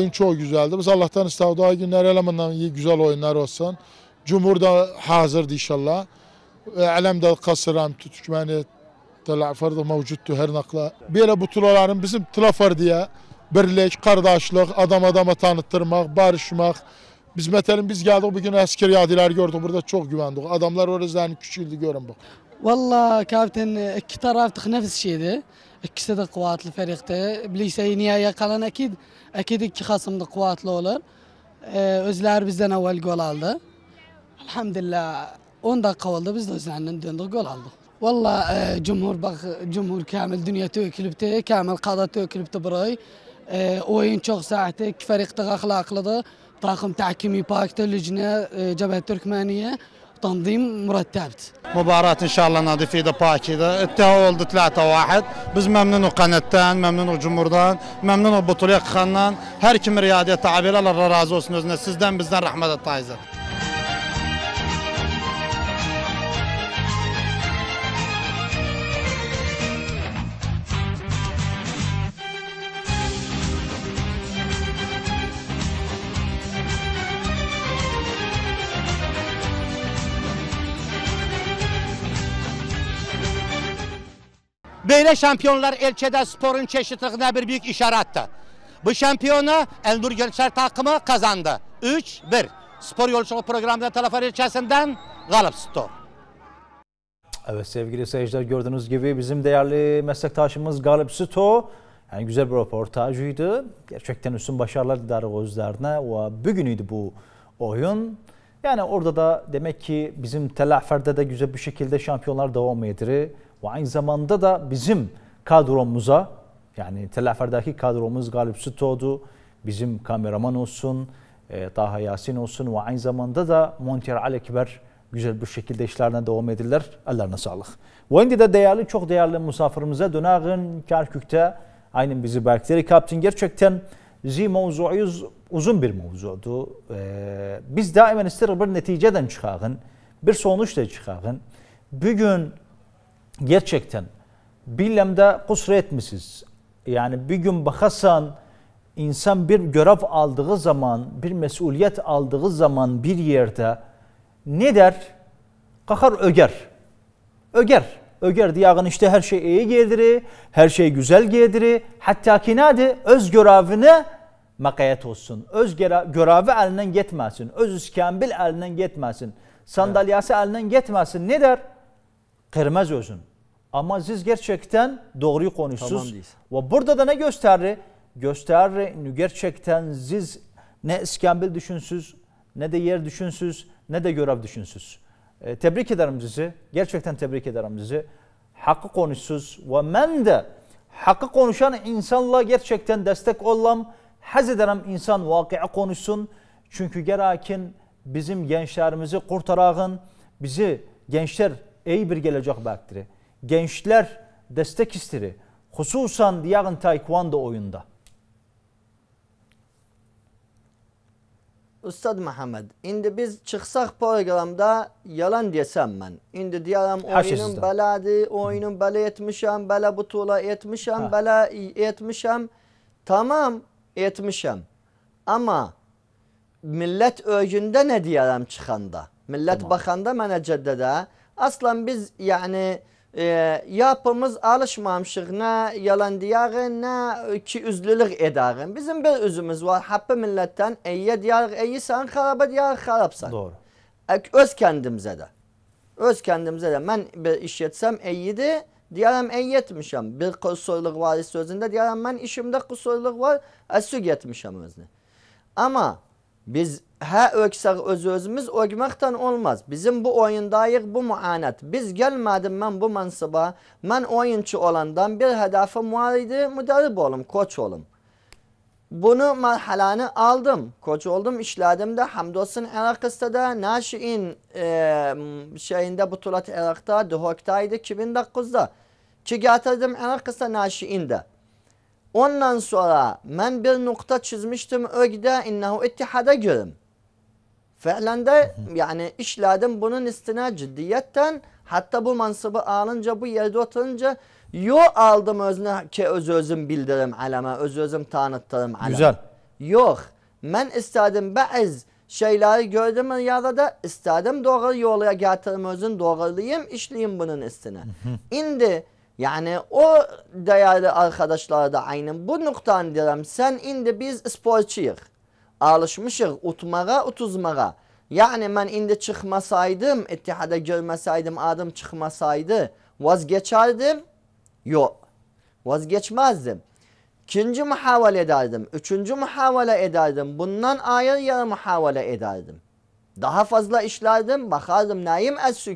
oyun çok güzeldi. Biz Allah'tan istədik ay günler elə iyi güzel oyunlar olsun. Cumhur da hazırdır inşallah. Ələm də Qasıram, Türkməni tələfər də mövcuddur hər naqla. Belə butulaların bizim tələfər diye birlik, kardeşlik adam adama tanıtdırmaq, barışmak. Biz məsələn biz gəldik bu gün əskər yadilər gördük, burada çok güvendik. Adamlar orada zəni küçüldü görün bak. Valla kapten iki taraf da nefis şeydi. ikkisida quvvatli ferriqda bliseyniya yaqalan akid akid ikki qismda quvvatlilar o'zlari bizdan avval gol oldi alhamdulillah o'n daqiqa bo'ldi biz o'zlaridan döndük gol oldik valla jumhur jumhur kamil dunyo to'kilibdi kamil qada to'kilibdi bir oy o'yin cho'q saati ikki ferriqda axloqlidi taqim tahkimiy pakti lijna jabhat turkmaniya تنظيم مرتب مباراة إن شاء الله نظيفة باكيدة التأهل 3 واحد biz memnunuz kanattan, memnunuz cumhurdan, memnunuz Butulya Khan'dan. Her kim riyadiyet tabirlerle razı olsun özüne. Sizden bizden rahmet ettayız. Böyle şampiyonlar elçede sporun çeşitliğine bir büyük işarettir. Bu şampiyonu Elnur Gençler takımı kazandı. 3-1. Spor Yolculuğu programında Talafar ilçesinden galip Spor. Evet sevgili seyirciler gördüğünüz gibi bizim değerli meslektaşımız Galip Süto yani güzel bir röportajıydı. Gerçekten üstün başarılar diler gözlerine. O bugünüydü bu oyun. Yani orada da demek ki bizim telaferde de güzel bir şekilde şampiyonlar devam ediyor. Ve aynı zamanda da bizim kadromuza yani Telafer'deki kadromuz Galip Sütoğdu, bizim kameraman olsun, e, Taha Yasin olsun ve aynı zamanda da Montier Alekber güzel bir şekilde işlerine devam edirler. Ellerine sağlık. Ve şimdi de değerli, çok değerli misafirimize dönağın Kerkük'te aynı bizi belki kaptın. Gerçekten zi mevzuyuz uzun bir mevzudu. Ee, biz daimen isteriz bir neticeden çıkağın, bir sonuçla çıkağın. Bugün gerçekten bilemde kusur etmişiz. Yani bir gün bakasan insan bir görev aldığı zaman, bir mesuliyet aldığı zaman bir yerde ne der? Kalkar öger. Öger. Öger diyağın işte her şey iyi gelir, her şey güzel gelir. Hatta ki nadi öz görevini makayet olsun. Öz görevi elinden gitmesin. Öz iskambil elinden gitmesin. Sandalyası evet. elinden gitmesin. Ne der? Kırmaz özün. Ama siz gerçekten doğruyu konuşsunuz. Tamam Ve burada da ne gösterdi? Gösterdi gerçekten siz ne iskambil düşünsüz, ne de yer düşünsüz, ne de görev düşünsüz. E, tebrik ederim sizi. Gerçekten tebrik ederim sizi. Hakkı konuşsuz ve ben de hakkı konuşan insanla gerçekten destek olam. Haz ederim insan vakıa konuşsun. Çünkü gerakin bizim gençlerimizi kurtarağın, bizi gençler iyi bir gelecek bektirir gençler destek istiri. Hususan yarın taekwondo oyunda. Ustad Muhammed, indi biz çıksaq programda yalan desəm mən. İndi deyirəm oyunum belədir, oyunum bela etmişəm, bela bu etmişəm, ha. bela etmişəm. Tamam, etmişəm. ama millet öyündə nə deyirəm çıxanda? Millət tamam. baxanda mənə cəddədə aslan biz yani e, yapımız alışmamışıq nə yalandiyağı, nə ki üzlülük edəğin. Bizim bir üzümüz var. Happı milletten eyyə diyarıq, eyyisən, xarabə diyarıq, xarabsan. Doğru. Öz kəndimizə də. Öz kəndimizə də. Mən bir iş yetsəm eyyidir, diyarım ey yetmişəm. Bir qusurluq var sözündə diyarım. mən işimdə qusurluq var, əsüq e, yetmişəm özünü. Amma biz hə öksək öz-özümüz ögməkdən olmaz. Bizim bu oyundayıq bu muanət. Biz gelmedim ben bu mansıba. Ben oyunçu olandan bir hədəfim var müdarip olum, koç olum. Bunu merhaleni aldım. Koç oldum, işledim de hamdolsun Irak'ta da Naşi'in e, şeyinde butulat Irak'ta, Duhok'taydı 2009'da. Ki getirdim Irak'ta Naşi'inde. Ondan sonra ben bir nokta çizmiştim ögde innehu ittihada görüm. Fe'len de yani işledim bunun üstüne ciddiyetten hatta bu mansıbı alınca bu yerde oturunca yo aldım özne ki öz özüm bildirim aleme öz özüm tanıttırım aleme. Güzel. Yok. Ben istedim bazı şeyleri gördüm ya da istedim doğru yola getirim özün doğrulayım işleyeyim bunun üstüne. İndi yani o değerli arkadaşlara da aynı bu noktan diyorum sen indi biz sporçuyuz alışmışıq utmağa, utuzmağa. Yani mən indi çıxmasaydım, ittihada görməsaydım, adım çıxmasaydı vazgeçerdim. Yok, vazgeçmezdim. İkinci muhavale ederdim, üçüncü muhavale ederdim, bundan ayrı yarı muhavale ederdim. Daha fazla işlerdim, bakardım neyim az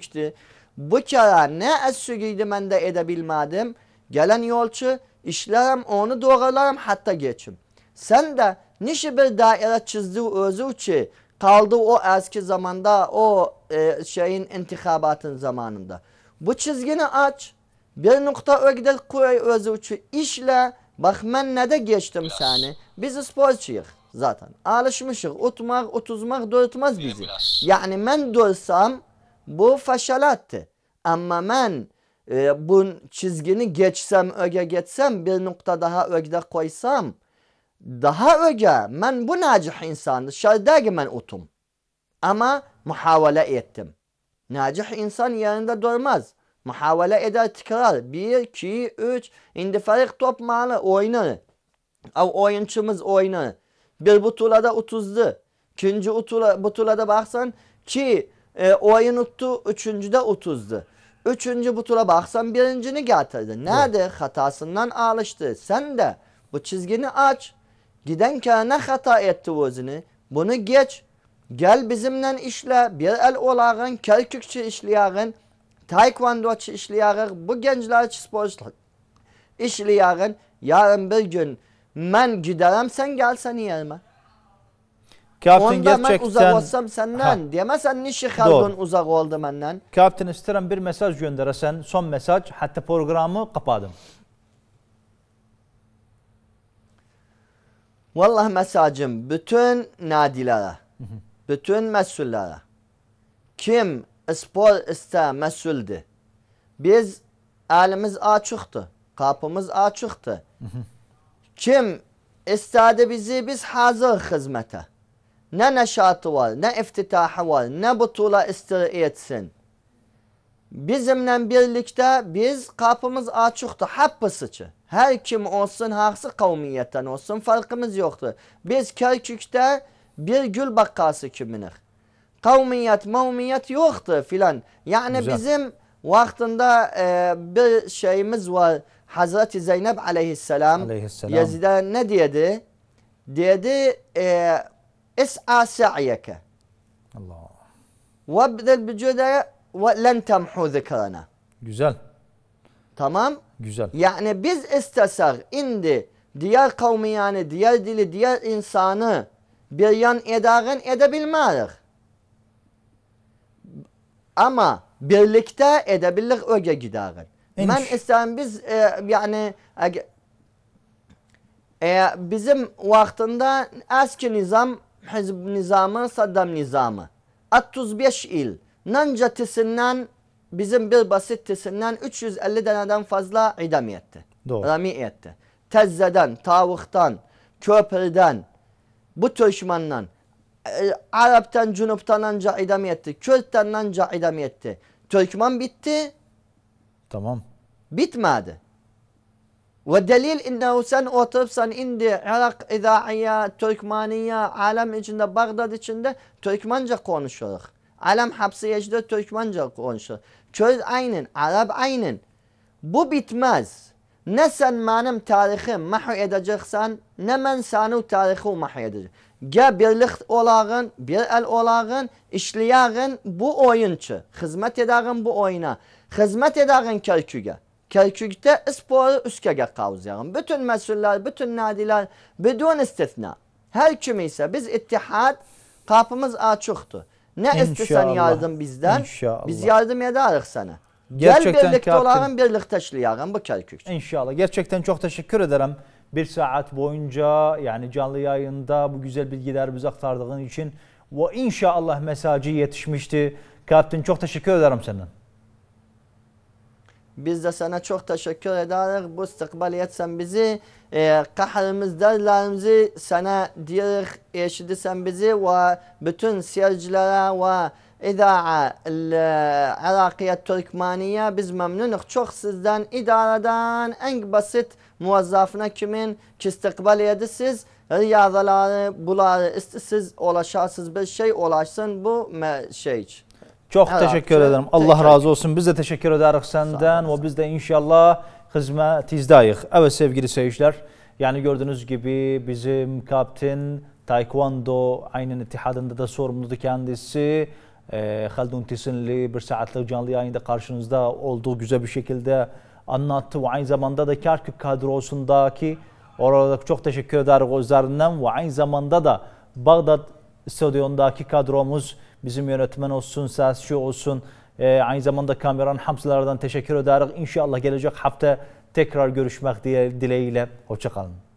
Bu kere ne az süküydü ben de edebilmedim. Gelen yolcu işlerim, onu doğrularım hatta geçim. Sen de Niçin bir daire çizdiği özü ki kaldı o eski zamanda o e, şeyin intikabatın zamanında. Bu çizgini aç. Bir nokta ögede koy özü için işle. Bak ben ne de geçtim seni. Biz sporçuyuz zaten. Alışmışız. Utmak, utuzmak dörtmez bizi. Yani ben dörsem bu faşalattı. Ama ben e, bu çizgini geçsem, öge geçsem, bir nokta daha ögede koysam daha önce ben bu nacih insandı. Şaydagi ben otum. Ama muhavale ettim. Nacih insan yanında durmaz. muhavale eder tekrar. 1, 2, 3. Şimdi top malı oynar. Av oyunçumuz oynar. Bir butulada utuzdu. İkinci utula, butulada baksan ki e, oyun uttu. Üçüncüde utuzdu. Üçüncü butula baksan birincini getirdi. Nerede? Hatasından alıştı. Sen de bu çizgini aç. Giden kâne hata etti özünü. Bunu geç. Gel bizimle işle. Bir el olağın, kelkükçü işleyağın, taekwandoçu işleyağın, bu gençler sporcu işleyağın. Yarın bir gün ben giderim sen gelsen yerime. Kaptan Onda gerçekten... ben uzak olsam senden ha. diyemez sen nişi halkın uzak oldu benden. Kaptan isterim bir mesaj gönderesen son mesaj hatta programı kapadım. Vallah məsacım bütün nadilərə, bütün məsullərə. Kim spor istə məsuldür. Biz əlimiz açıqdır, qapımız açıqdır. Kim istədi bizi, biz hazır xidmətə. Nə nəşatı var, nə iftitahı var, nə butula istir etsin. Bizimle birlikte biz kapımız açıktı. Happısıçı. Her kim olsun haksı kavmiyetten olsun farkımız yoktu. Biz Kerkük'te bir gül bakkası kiminik. Kavmiyet, mavmiyet yoktu filan. Yani Güzel. bizim vaktinde e, bir şeyimiz var. Hazreti Zeynep aleyhisselam, aleyhisselam. Yazid'e ne dedi? Dedi e, Es'a sa'yeke. Allah. Vabdel bi cüdeye ve len temhu zikrana. Güzel. Tamam. Güzel. Yani biz istesek indi diğer kavmi yani diğer dili diğer insanı bir yan edağın edebilmeyiz. Ama birlikte edebilir öge gidağın. Ben istedim biz e, yani e, bizim vaktinde eski nizam hizb nizamı Saddam nizamı. 35 il. Nancatisinden bizim bir basittisinden 350 deneden fazla idam etti. Doğru. Rami etti. Tezzeden, tavuktan, köprüden, bu töşmandan, e, Arap'tan, Cunup'tan anca idam etti. Kürt'ten anca idam etti. Türkmen bitti. Tamam. Bitmedi. Ve delil innehu sen oturupsan indi Irak, İdaiya, Türkmaniye, alem içinde, Bağdat içinde Türkmence konuşuruz. Alam hapsi yecdə Türkmenca konuşur. Köz aynin, Arab aynin. Bu bitmez. Ne sen benim tarixim mahu edeceksen, ne ben senin tarixi mahu edecek. Ya birlik olağın, bir el olağın, işleyağın bu oyuncu. Hizmet edağın bu oyuna. Hizmet edağın Kerkük'e. Kerkük'te sporu üskəgə qavzayağın. Bütün məsullar, bütün nadilər, bidun istisna. Hər kimi isə biz ittihad, qapımız açıqdır. Ne İnşallah. istesen yardım bizden. İnşallah. Biz yardım ederiz sana. Gerçekten Gel birlikte olalım, birlikte işleyelim bu Kerkük. İnşallah. Gerçekten çok teşekkür ederim. Bir saat boyunca yani canlı yayında bu güzel bilgiler bize aktardığın için ve inşallah mesajı yetişmişti. Kaptan çok teşekkür ederim senden. Biz de sana çok teşekkür ederiz. Bu istikbal sen bizi. E, kahrimiz derlerimizi sana diyerek eşidirsen bizi ve bütün seyircilere ve İdara e, Irakiyet Türkmaniye biz memnunuz çok sizden idareden en basit muvazzafına kimin ki istikbal edisiz riyadaları bular siz ulaşarsız bir şey ulaşsın bu şey. Çok Hə, təşəkkür cə, edirəm. Allah təkər. razı olsun. Biz də təşəkkür edərik səndən və biz de inşallah hizmet xidmətizdəyik. Evet sevgili seyirciler, yani gördüğünüz gibi bizim kapten Taekwondo aynen itihadında da sorumludu kendisi. E, ee, Haldun Tisinli bir saatlik canlı yayında karşınızda olduğu güzel bir şekilde anlattı. Ve aynı zamanda da Kerkük kadrosundaki orada çok teşekkür ederiz özlerinden ve aynı zamanda da Bağdat stüdyondaki kadromuz Bizim yönetmen olsun, sesçi olsun. E, aynı zamanda kameran hamsılardan teşekkür ederiz. İnşallah gelecek hafta tekrar görüşmek dileğiyle. Hoşçakalın.